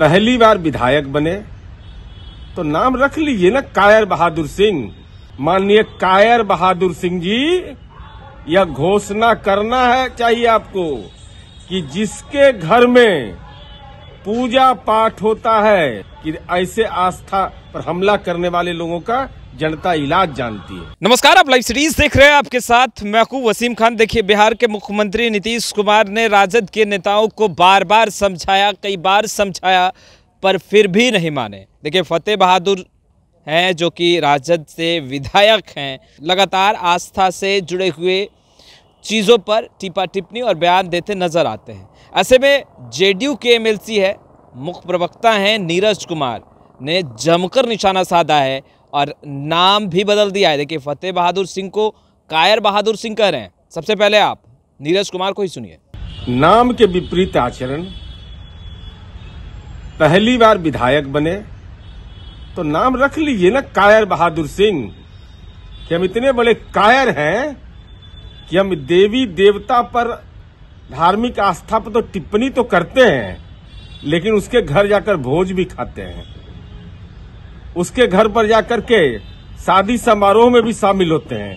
पहली बार विधायक बने तो नाम रख लीजिए ना कायर बहादुर सिंह माननीय कायर बहादुर सिंह जी यह घोषणा करना है चाहिए आपको कि जिसके घर में पूजा पाठ होता है कि ऐसे आस्था पर हमला करने वाले लोगों का जनता इलाज जानती है नमस्कार आप लाइव सीरीज देख रहे हैं आपके साथ महकूब वसीम खान देखिए बिहार के मुख्यमंत्री नीतीश कुमार ने राजद के नेताओं को बार बार समझाया कई बार समझाया पर फिर भी नहीं माने देखिए फतेह बहादुर हैं जो कि राजद से विधायक हैं लगातार आस्था से जुड़े हुए चीज़ों पर टिपा टिप्पणी और बयान देते नज़र आते हैं ऐसे में जेडीयू के एमएलसी है मुख्य प्रवक्ता हैं नीरज कुमार ने जमकर निशाना साधा है और नाम भी बदल दिया है देखिए फतेह बहादुर सिंह को कायर बहादुर सिंह कह रहे हैं सबसे पहले आप नीरज कुमार को ही सुनिए नाम के विपरीत आचरण पहली बार विधायक बने तो नाम रख लीजिए ना कायर बहादुर सिंह कि हम इतने बड़े कायर हैं कि हम देवी देवता पर धार्मिक आस्था पर तो टिप्पणी तो करते हैं लेकिन उसके घर जाकर भोज भी खाते हैं उसके घर पर जाकर के शादी समारोह में भी शामिल होते हैं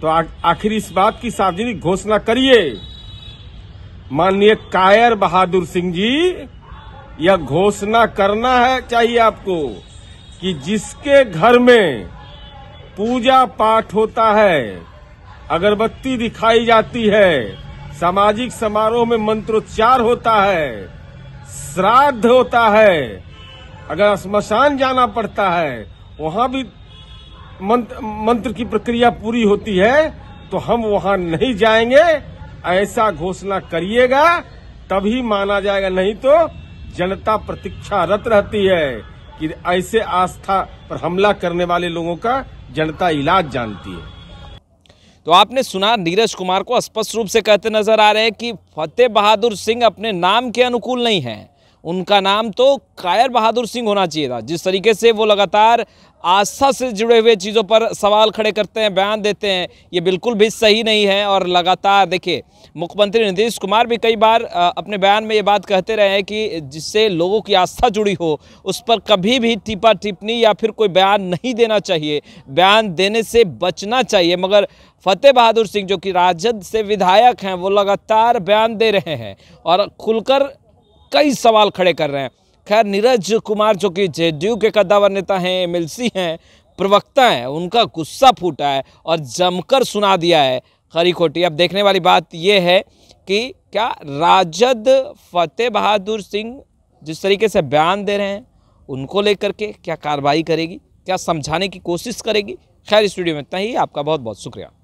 तो आखिर इस बात की सार्वजनिक घोषणा करिए माननीय कायर बहादुर सिंह जी यह घोषणा करना है चाहिए आपको कि जिसके घर में पूजा पाठ होता है अगरबत्ती दिखाई जाती है सामाजिक समारोह में मंत्रोच्चार होता है श्राद्ध होता है अगर स्मशान जाना पड़ता है वहां भी मंत्र, मंत्र की प्रक्रिया पूरी होती है तो हम वहां नहीं जाएंगे ऐसा घोषणा करिएगा तभी माना जाएगा नहीं तो जनता प्रतीक्षारत रहती है कि ऐसे आस्था पर हमला करने वाले लोगों का जनता इलाज जानती है तो आपने सुना नीरज कुमार को स्पष्ट रूप से कहते नजर आ रहे हैं कि फतेह बहादुर सिंह अपने नाम के अनुकूल नहीं हैं उनका नाम तो कायर बहादुर सिंह होना चाहिए था जिस तरीके से वो लगातार आस्था से जुड़े हुए चीज़ों पर सवाल खड़े करते हैं बयान देते हैं ये बिल्कुल भी सही नहीं है और लगातार देखिए मुख्यमंत्री नीतीश कुमार भी कई बार अपने बयान में ये बात कहते रहे हैं कि जिससे लोगों की आस्था जुड़ी हो उस पर कभी भी टिपा टिप्पणी या फिर कोई बयान नहीं देना चाहिए बयान देने से बचना चाहिए मगर फतेह बहादुर सिंह जो कि राजद से विधायक हैं वो लगातार बयान दे रहे हैं और खुलकर कई सवाल खड़े कर रहे हैं खैर नीरज कुमार जो कि जेडीयू के कद्दावर नेता हैं एमएलसी हैं प्रवक्ता हैं उनका गुस्सा फूटा है और जमकर सुना दिया है खरी खोटी अब देखने वाली बात यह है कि क्या राजद फतेह बहादुर सिंह जिस तरीके से बयान दे रहे हैं उनको लेकर के क्या कार्रवाई करेगी क्या समझाने की कोशिश करेगी खैर स्टूडियो में इतना ही आपका बहुत बहुत शुक्रिया